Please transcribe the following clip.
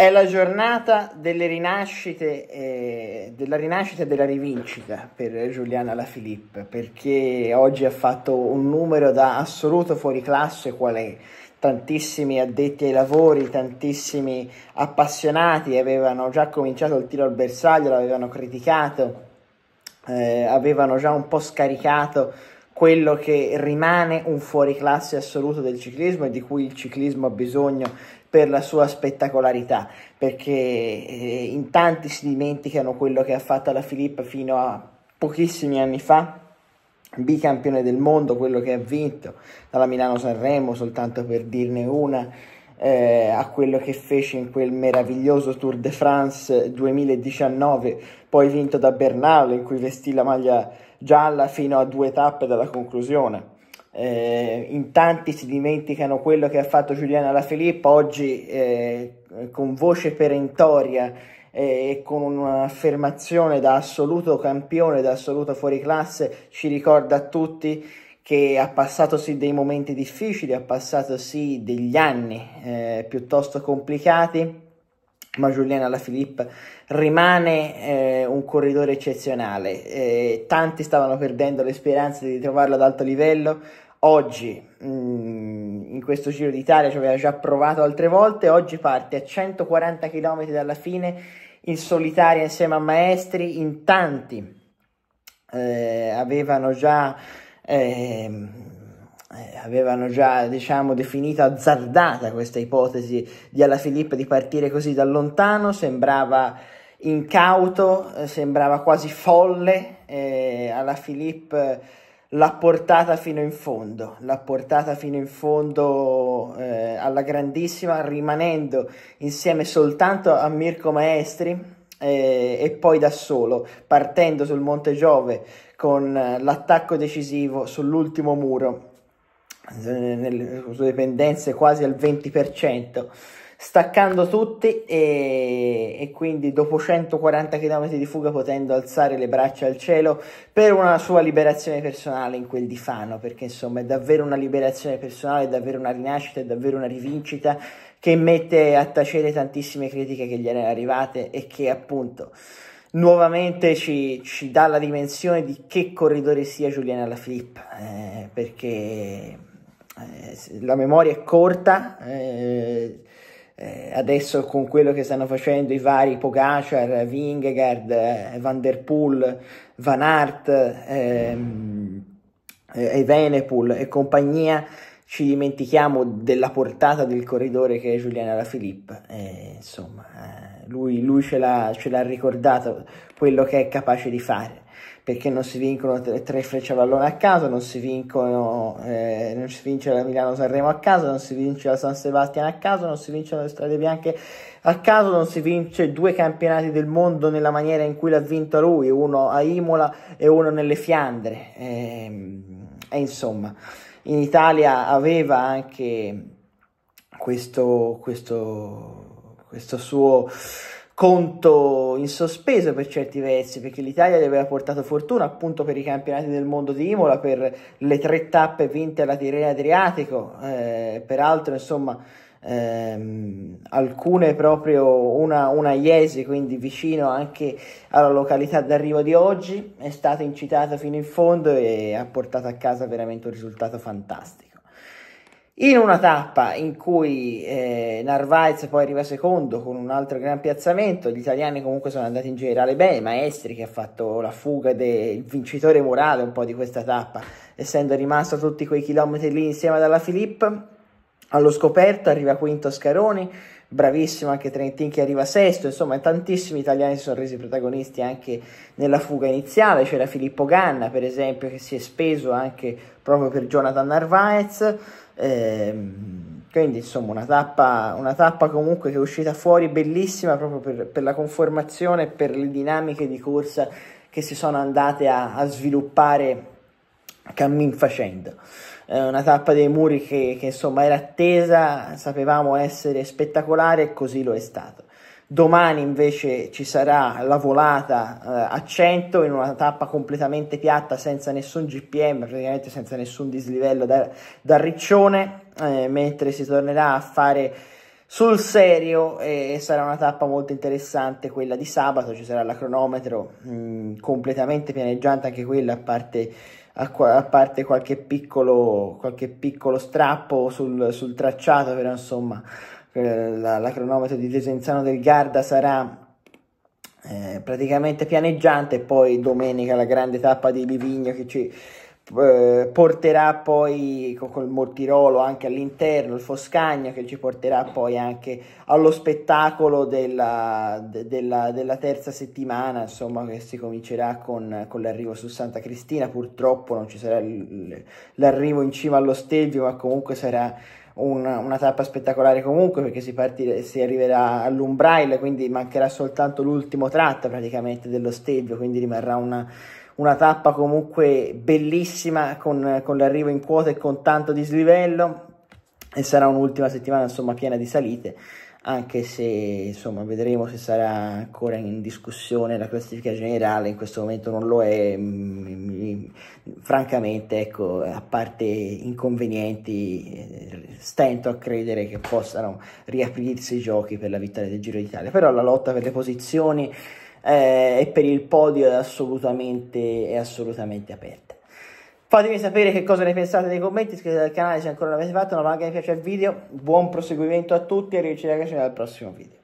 È la giornata delle rinascite, eh, della rinascita e della rivincita per Giuliana La Lafilippe, perché oggi ha fatto un numero da assoluto fuori classe quale tantissimi addetti ai lavori, tantissimi appassionati avevano già cominciato il tiro al bersaglio, l'avevano criticato, eh, avevano già un po' scaricato quello che rimane un fuoriclasse assoluto del ciclismo e di cui il ciclismo ha bisogno per la sua spettacolarità, perché eh, in tanti si dimenticano quello che ha fatto la Filippa fino a pochissimi anni fa, bicampione del mondo, quello che ha vinto dalla Milano-Sanremo, soltanto per dirne una, eh, a quello che fece in quel meraviglioso Tour de France 2019, poi vinto da Bernal in cui vestì la maglia gialla fino a due tappe dalla conclusione eh, in tanti si dimenticano quello che ha fatto Giuliano La Filippa, oggi eh, con voce perentoria eh, e con un'affermazione da assoluto campione, da assoluto fuoriclasse, ci ricorda a tutti che ha passato sì dei momenti difficili, ha passato sì degli anni eh, piuttosto complicati, ma Giuliana La Filippa rimane eh, un corridore eccezionale. Eh, tanti stavano perdendo le speranze di trovarlo ad alto livello, oggi mm, in questo Giro d'Italia, ci aveva già provato altre volte, oggi parte a 140 km dalla fine in solitaria insieme a maestri, in tanti eh, avevano già... Ehm, eh, avevano già diciamo, definito azzardata questa ipotesi di alla Alaphilippe di partire così da lontano, sembrava incauto, eh, sembrava quasi folle, eh, Alaphilippe l'ha portata fino in fondo, l'ha portata fino in fondo eh, alla grandissima, rimanendo insieme soltanto a Mirko Maestri eh, e poi da solo, partendo sul Monte Giove con l'attacco decisivo sull'ultimo muro, eh, nelle sue dipendenze quasi al 20% staccando tutti e, e, quindi dopo 140 km di fuga potendo alzare le braccia al cielo per una sua liberazione personale in quel di Fano, perché insomma è davvero una liberazione personale, è davvero una rinascita, è davvero una rivincita che mette a tacere tantissime critiche che gli erano arrivate e che appunto nuovamente ci, ci dà la dimensione di che corridore sia Giuliana Lafilippe, eh, perché eh, la memoria è corta, eh, eh, adesso con quello che stanno facendo i vari Pogacar, Vingegaard, eh, Van Der Poel, Van Aert, ehm, e eh, e compagnia ci dimentichiamo della portata del corridore che è Giuliano Lafilippe, eh, insomma, lui, lui ce, l'ha, ricordato quello che è capace di fare, perché non si vincono tre, tre frecce a pallone a caso, non si, vincono, eh, non si vince la Milano-Sanremo a caso, non si vince la San Sebastian a caso, non si vincono le strade bianche a caso, non si vince due campionati del mondo nella maniera in cui l'ha vinto lui, uno a Imola e uno nelle Fiandre, eh, e insomma in Italia aveva anche questo, questo, questo suo conto in sospeso per certi versi, perché l'Italia gli aveva portato fortuna appunto per i campionati del mondo di Imola, per le tre tappe vinte alla Tirreno Adriatico, eh, peraltro insomma ehm, alcune proprio una, una Iese, quindi vicino anche alla località d'arrivo di oggi, è stata incitata fino in fondo e ha portato a casa veramente un risultato fantastico. In una tappa in cui eh, Narvaez poi arriva secondo con un altro gran piazzamento, gli italiani comunque sono andati in generale bene, Maestri che ha fatto la fuga del vincitore morale un po' di questa tappa, essendo rimasto tutti quei chilometri lì insieme alla Filippo allo scoperto arriva quinto Scaroni, bravissimo anche Trentin che arriva sesto, insomma tantissimi italiani si sono resi protagonisti anche nella fuga iniziale, c'era Filippo Ganna per esempio che si è speso anche proprio per Jonathan Narvaez, eh, quindi insomma una tappa, una tappa, comunque che è uscita fuori bellissima proprio per, per la conformazione e per le dinamiche di corsa che si sono andate a, a sviluppare cammin facendo eh, una tappa dei muri che, che insomma era attesa, sapevamo essere spettacolare e così lo è stato. Domani invece ci sarà la volata eh, a 100 in una tappa completamente piatta, senza nessun GPM, praticamente senza nessun dislivello da, da riccione, eh, mentre si tornerà a fare sul serio e eh, sarà una tappa molto interessante quella di sabato, ci sarà la cronometro mh, mm, completamente pianeggiante anche quella a parte, a, a parte qualche, piccolo, qualche, piccolo, strappo sul, sul tracciato, però insomma eh, la, la, cronometro di Desenzano del Garda sarà eh, praticamente pianeggiante e poi domenica la grande tappa di Livigno che ci eh, porterà poi con, col Mortirolo anche all'interno, il Foscagna che ci porterà poi anche allo spettacolo della, de, della, della terza settimana, insomma che si comincerà con, con, l'arrivo su Santa Cristina, purtroppo non ci sarà l'arrivo in cima allo Stelvio, ma comunque sarà una, una, tappa spettacolare comunque perché si, partire, si arriverà all'Umbrail, quindi mancherà soltanto l'ultimo tratto praticamente dello Stelvio, quindi rimarrà una una tappa comunque bellissima con, con l'arrivo in quota e con tanto dislivello e sarà un'ultima settimana insomma piena di salite anche se insomma vedremo se sarà ancora in discussione la classifica generale in questo momento non lo è mm, francamente ecco a parte inconvenienti stento a credere che possano riaprirsi i giochi per la vittoria del Giro d'Italia però la lotta per le posizioni eh, e per il podio è assolutamente, è assolutamente aperta. Fatemi sapere che cosa ne pensate nei commenti, iscrivetevi al canale se ancora non l'avete fatto, una panca mi piace al video, buon proseguimento a tutti e arrivederci ragazzi al prossimo video.